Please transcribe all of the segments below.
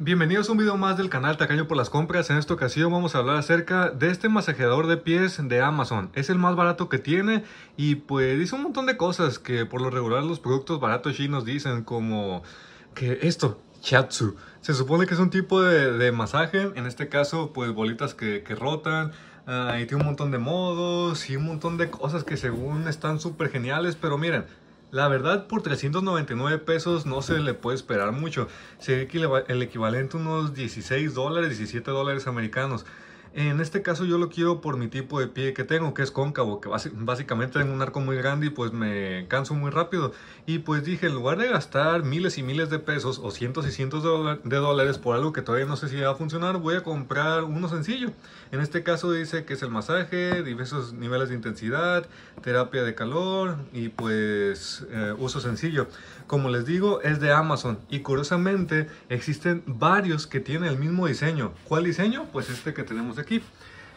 Bienvenidos a un video más del canal Tacaño por las compras. En esta ocasión vamos a hablar acerca de este masajeador de pies de Amazon. Es el más barato que tiene y pues dice un montón de cosas que por lo regular los productos baratos chinos dicen como que esto, Chatsu. Se supone que es un tipo de, masaje, en este caso pues bolitas que, rotan, ah, y tiene un montón de modos y un montón de cosas que según están súper geniales, pero miren, la verdad, por 399 pesos no se le puede esperar mucho. Sería el equivalente a unos 16 dólares, 17 dólares americanos. En este caso yo lo quiero por mi tipo de pie que tengo, que es cóncavo, que básicamente tengo un arco muy grande y pues me canso muy rápido. Y pues dije, en lugar de gastar miles y miles de pesos o cientos y cientos de dólares por algo que todavía no sé si va a funcionar, voy a comprar uno sencillo. En este caso dice que es el masaje, diversos niveles de intensidad, terapia de calor y pues eh, uso sencillo. Como les digo, es de Amazon y curiosamente existen varios que tienen el mismo diseño. ¿Cuál diseño? Pues este que tenemos aquí.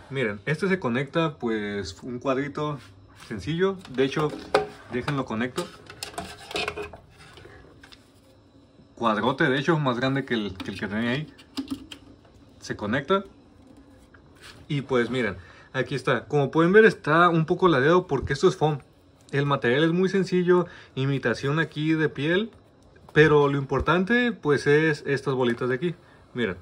Miren, este se conecta pues un cuadrito sencillo. De hecho, déjenlo conecto. Cuadrote, de hecho, más grande que el que, el tenía ahí. Se conecta. Y pues miren, aquí está. Como pueden ver está un poco ladeado porque esto es foam. El material es muy sencillo, imitación aquí de piel. Pero lo importante pues es estas bolitas de aquí. Miren.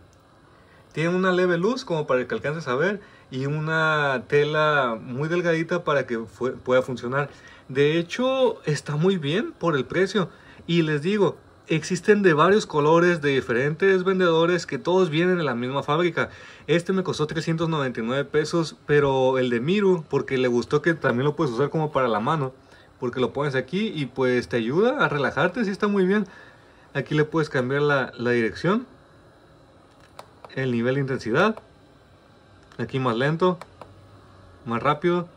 Tiene una leve luz como para que alcances a ver y una tela muy delgadita para que pueda funcionar. De hecho, está muy bien por el precio. Y les digo, existen de varios colores, de diferentes vendedores que todos vienen de la misma fábrica. Este me costó 399 pesos, pero el de Miru, porque le gustó que también lo puedes usar como para la mano, porque lo pones aquí y pues te ayuda a relajarte, si sí está muy bien. Aquí le puedes cambiar la, la dirección el nivel de intensidad. Aquí más lento, más rápido.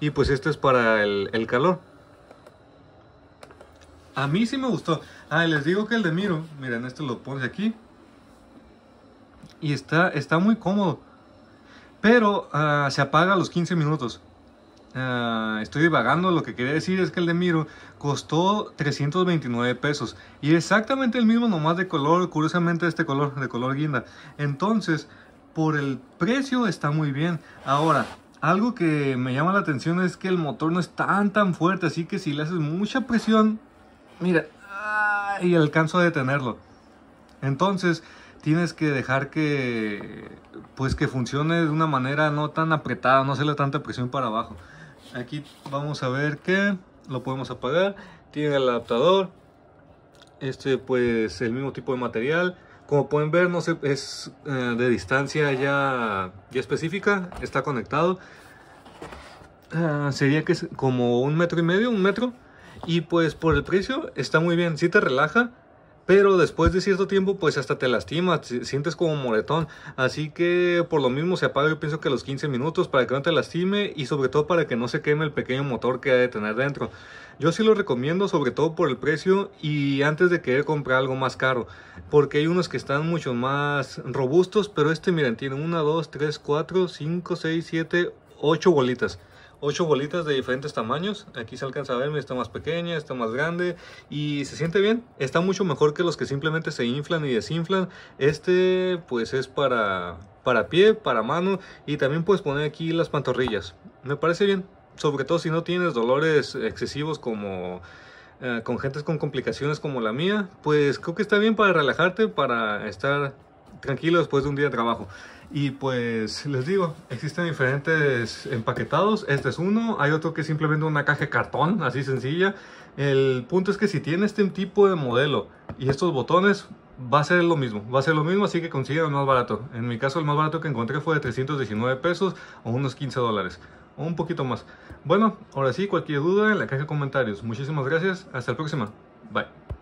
Y pues esto es para el, calor. A mí sí me gustó. Ah, les digo que el de Miro, miren, este lo pones aquí. Y está, está muy cómodo. Pero ah, se apaga a los 15 minutos. Ah, estoy divagando, lo que quería decir es que el de Miro costó 329 pesos y exactamente el mismo nomás de color, curiosamente este color, de color guinda. Entonces, por el precio está muy bien. Ahora, algo que me llama la atención es que el motor no es tan tan fuerte, así que si le haces mucha presión, mira, y alcanzo a detenerlo. Entonces, tienes que dejar que pues que funcione de una manera no tan apretada, no hacerle tanta presión para abajo aquí vamos a ver que lo podemos apagar tiene el adaptador este pues el mismo tipo de material como pueden ver no sé es eh, de distancia ya, específica está conectado ah, sería que es como un metro y medio un metro y pues por el precio está muy bien si te relaja pero después de cierto tiempo pues hasta te lastima, sientes como moretón, así que por lo mismo se apaga yo pienso que a los 15 minutos para que no te lastime y sobre todo para que no se queme el pequeño motor que ha de tener dentro. Yo sí lo recomiendo sobre todo por el precio y antes de querer comprar algo más caro, porque hay unos que están mucho más robustos, pero este miren, tiene 1, 2, 3, 4, 5, 6, 7, 8 bolitas. 8 bolitas de diferentes tamaños. Aquí se alcanza a ver, está más pequeña, está más grande y se siente bien. Está mucho mejor que los que simplemente se inflan y desinflan. Este pues es para, para pie, para mano y también puedes poner aquí las pantorrillas. Me parece bien, sobre todo si no tienes dolores excesivos como... Eh, con gente con complicaciones como la mía, pues creo que está bien para relajarte, para estar tranquilo después de un día de trabajo. Y pues les digo, existen diferentes empaquetados. Este es uno, hay otro que es simplemente una caja de cartón, así sencilla. El punto es que si tiene este tipo de modelo y estos botones, va a ser lo mismo, va a ser lo mismo, así que consigan el más barato. En mi caso el más barato que encontré fue de 319 pesos o unos 15 dólares, o un poquito más. Bueno, ahora sí, cualquier duda en la caja de comentarios. Muchísimas gracias, hasta la próxima. Bye.